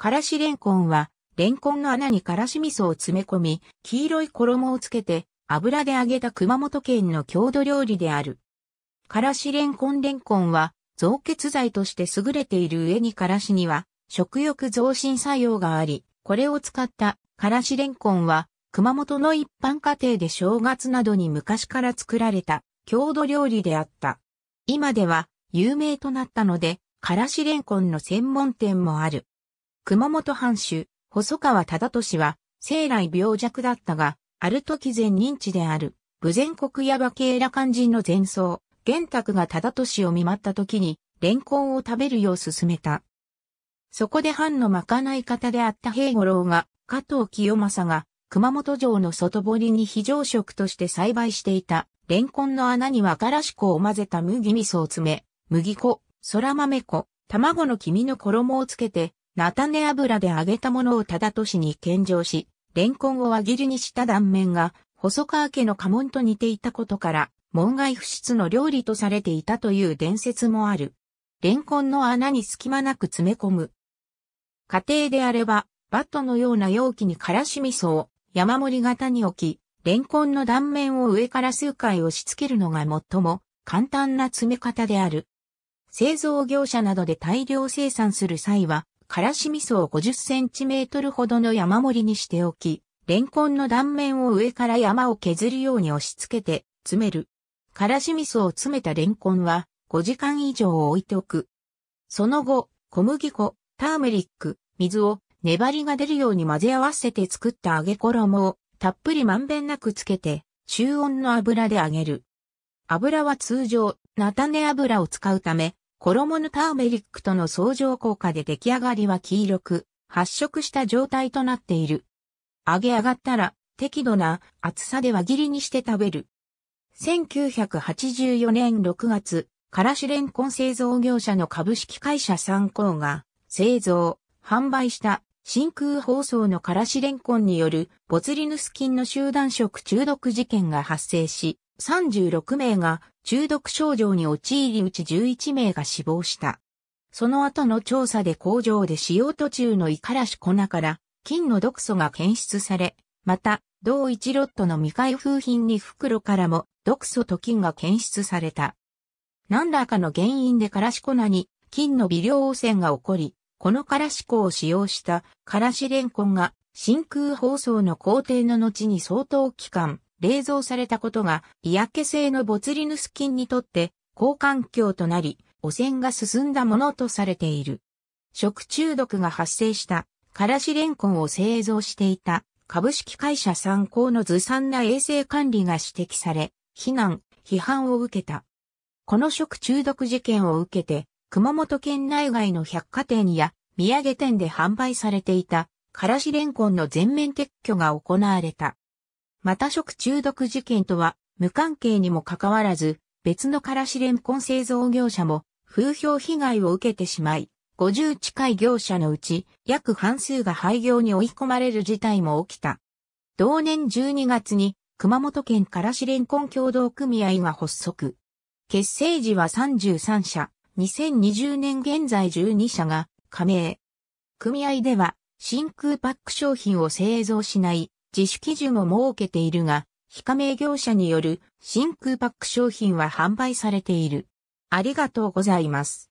からしレンコンは、レンコンの穴にからし味噌を詰め込み、黄色い衣をつけて、油で揚げた熊本県の郷土料理である。からしレンコンレンコンは、増血剤として優れている上にからしには、食欲増進作用があり、これを使ったからしレンコンは、熊本の一般家庭で正月などに昔から作られた郷土料理であった。今では有名となったので、からしレンコンの専門店もある。熊本藩主、細川忠俊は、生来病弱だったが、ある時前任地である、武前国矢馬系羅漢人の前奏、玄卓が忠俊を見舞った時に、レンコンを食べるよう勧めた。そこで藩のまかない方であった平五郎が、加藤清正が、熊本城の外堀に非常食として栽培していた、レンコンの穴にはからし粉を混ぜた麦味噌を詰め、麦粉、空豆粉、卵の黄身の衣をつけて、菜種油で揚げたものを忠利に献上し、レンコンを輪切りにした断面が、細川家の家紋と似ていたことから、門外不出の料理とされていたという伝説もある。レンコンの穴に隙間なく詰め込む。家庭であれば、バットのような容器にからし味噌を山盛り型に置き、レンコンの断面を上から数回押し付けるのが最も簡単な詰め方である。製造業者などで大量生産する際は、からし味噌を 50cm ほどの山盛りにしておき、レンコンの断面を上から山を削るように押し付けて、詰める。からし味噌を詰めたレンコンは、5時間以上置いておく。その後、小麦粉、ターメリック、水を粘りが出るように混ぜ合わせて作った揚げ衣をたっぷりまんべんなくつけて、中温の油で揚げる。油は通常、菜種油を使うため、衣のターメリックとの相乗効果で出来上がりは黄色く、発色した状態となっている。揚げ上がったら、適度な厚さで輪切りにして食べる。1984年6月、からしレンコン製造業者の株式会社参考が、製造、販売した真空包装のからしレンコンによるボツリヌス菌の集団食中毒事件が発生し、36名が中毒症状に陥りうち11名が死亡した。その後の調査で工場で使用途中のイカラシ粉から菌の毒素が検出され、また、同1ロットの未開封品に袋からも毒素と菌が検出された。何らかの原因でカラシ粉に菌の微量汚染が起こり、このカラシ粉を使用したカラシレンコンが真空包装の工程の後に相当期間冷蔵されたことが、嫌気性のボツリヌス菌にとって好環境となり、汚染が進んだものとされている。食中毒が発生したからしレンコンを製造していた株式会社参考のずさんな衛生管理が指摘され、非難、批判を受けた。この食中毒事件を受けて、熊本県内外の百貨店や土産店で販売されていたからしレンコンの全面撤去が行われた。また食中毒事件とは無関係にもかかわらず、別のからしレンコン製造業者も風評被害を受けてしまい、50近い業者のうち約半数が廃業に追い込まれる事態も起きた。同年12月に熊本県からしレンコン協同組合が発足。結成時は33社、2020年現在12社が加盟。組合では真空パック商品を製造しない自主基準を設けているが、非加盟業者による真空パック商品は販売されている。ありがとうございます。